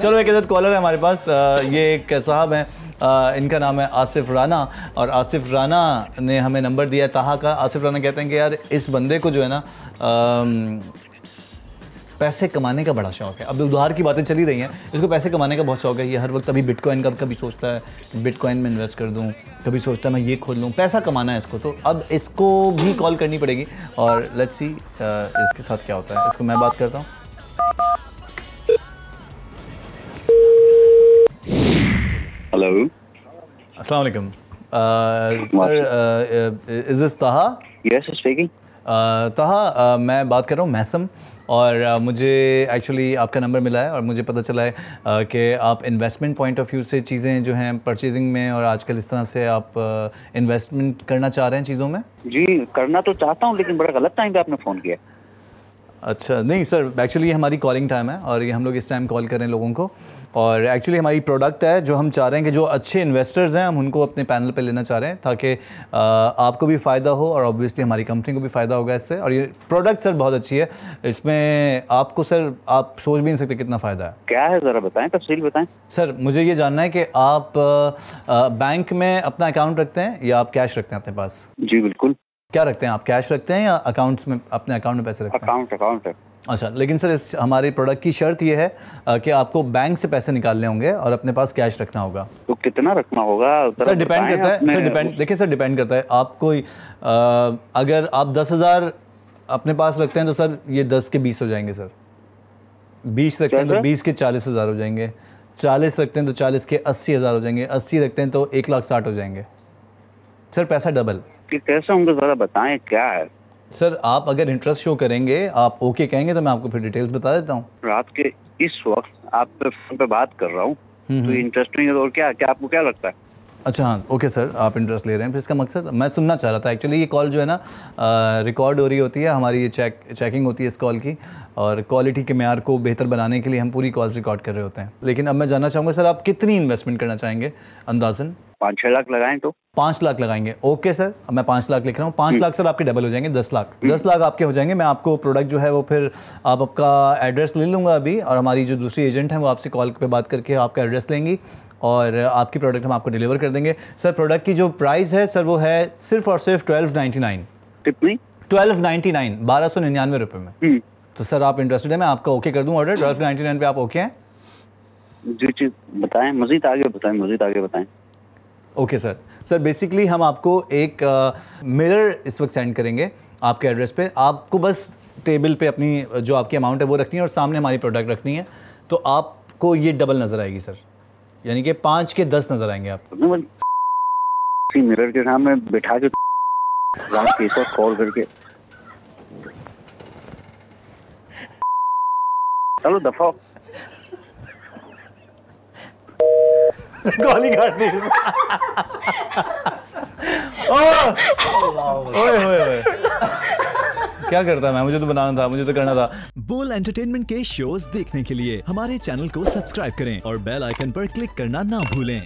चलो एक आदत कॉलर है हमारे पास ये एक साहब हैं इनका नाम है आसिफ राना और आसिफ राना ने हमें नंबर दिया ताहा का आसिफ राना कहते हैं कि यार इस बंदे को जो है ना पैसे कमाने का बड़ा शौक है अब उधार की बातें चली रही हैं इसको पैसे कमाने का बहुत शौक है ये हर वक्त अभी बिटकॉइन का कभी सोचता है बिटकॉइन में इन्वेस्ट कर दूँ कभी सोचता है मैं ये खोल लूँ पैसा कमाना है इसको तो अब इसको भी कॉल करनी पड़ेगी और लेट्स सी इसके साथ क्या होता है इसको मैं बात करता हूँ हेलो अस्सलाम वालेकुम sir is this Taha yes speaking Taha मैं बात कर रहा हूँ मैसम और uh, मुझे एक्चुअली आपका नंबर मिला है और मुझे पता चला है uh, कि आप इन्वेस्टमेंट पॉइंट ऑफ व्यू से चीज़ें जो हैं परचेजिंग में और आजकल इस तरह से आप इन्वेस्टमेंट uh, करना चाह रहे हैं चीज़ों में जी करना तो चाहता हूँ लेकिन बड़ा गलत टाइम पे आपने फ़ोन किया अच्छा नहीं सर एक्चुअली हमारी कॉलिंग टाइम है और ये हम लोग इस टाइम कॉल कर रहे हैं लोगों को और एक्चुअली हमारी प्रोडक्ट है जो हम चाह रहे हैं कि जो अच्छे इन्वेस्टर्स हैं हम उनको अपने पैनल पे लेना चाह रहे हैं ताकि आपको भी फ़ायदा हो और ऑब्वियसली हमारी कंपनी को भी फ़ायदा होगा इससे और ये प्रोडक्ट सर बहुत अच्छी है इसमें आपको सर आप सोच भी नहीं सकते कितना फ़ायदा है क्या है ज़रा बताएँ तफसील बताएँ सर मुझे ये जानना है कि आप बैंक में अपना अकाउंट रखते हैं या आप कैश रखते हैं अपने पास जी बिल्कुल क्या रखते हैं आप कैश रखते हैं या अकाउंट्स में अपने अकाउंट में पैसे रखते अकाउंट, हैं अकाउंट अकाउंट अच्छा लेकिन सर इस हमारी प्रोडक्ट की शर्त ये है कि आपको बैंक से पैसे निकालने होंगे और अपने पास कैश रखना होगा तो कितना रखना होगा सर डिपेंड करता है सर डिपेंड देखिए सर डिपेंड करता है आप कोई अगर आप दस हज़ार अपने पास रखते हैं तो सर ये दस के बीस हो जाएंगे सर बीस रखते हैं तो बीस के चालीस हज़ार हो जाएंगे चालीस रखते हैं तो चालीस के अस्सी हज़ार हो जाएंगे अस्सी रखते हैं तो एक लाख साठ हो जाएंगे सर पैसा डबल कैसा हमको ज़रा बताएं क्या है सर आप अगर इंटरेस्ट शो करेंगे आप ओके कहेंगे तो मैं आपको फिर डिटेल्स बता देता हूँ रात के इस वक्त आप फोन पे बात कर रहा हूँ हम्म, तो इंटरेस्टिंग हम्म। तो और क्या क्या आपको क्या लगता है अच्छा हाँ ओके सर आप इंटरेस्ट ले रहे हैं फिर इसका मकसद मैं सुनना चाह रहा था एक्चुअली ये कॉल जो है ना रिकॉर्ड हो रही होती है हमारी ये चेक चेकिंग होती है इस कॉल की और क्वालिटी के मैार को बेहतर बनाने के लिए हम पूरी कॉल रिकॉर्ड कर रहे होते हैं लेकिन अब मैं जानना चाहूँगा सर आप कितनी इन्वेस्टमेंट करना चाहेंगे अंदाजन पाँच छः लाख लगाएं तो पाँच लाख लगाएंगे ओके सर मैं पाँच लाख लिख रहा हूँ पाँच हम्म। लाख सर आपके डबल हो जाएंगे दस लाख हम्म। दस लाख आपके हो जाएंगे मैं आपको प्रोडक्ट जो है वो फिर आप आपका एड्रेस ले लूँगा अभी और हमारी जो दूसरी एजेंट हैं वो आपसे कॉल पे बात करके आपका एड्रेस लेंगी और आपकी प्रोडक्ट हम आपको डिलीवर कर देंगे सर प्रोडक्ट की जो प्राइस है सर वो है सिर्फ और सिर्फ ट्वेल्व नाइन्टी नाइन कितनी ट्वेल्व नाइन्टी नाइन बारह सौ निन्यानवे रुपये में हम्म। तो सर आप इंटरेस्टेड है मैं आपका ओके कर दूँ ऑर्डर ट्वेल्व नाइन्टी नाइन पे आप ओके हैं जी जी बताएं मजीद आगे बताएं मजीद आगे बताएं ओके सर सर बेसिकली हम आपको एक मिरर इस वक्त सेंड करेंगे आपके एड्रेस पे आपको बस टेबल पे अपनी जो आपकी अमाउंट है वो रखनी है और सामने हमारी प्रोडक्ट रखनी है तो आपको ये डबल नज़र आएगी सर यानी कि पाँच के दस नज़र आएंगे आप मिरर के सामने बैठा के कॉल करके चलो गोली काट दी ओए क्या करता मैं मुझे तो बनाना था मुझे तो करना था बोल एंटरटेनमेंट के शोज देखने के लिए हमारे चैनल को सब्सक्राइब करें और बेल आइकन पर क्लिक करना ना भूलें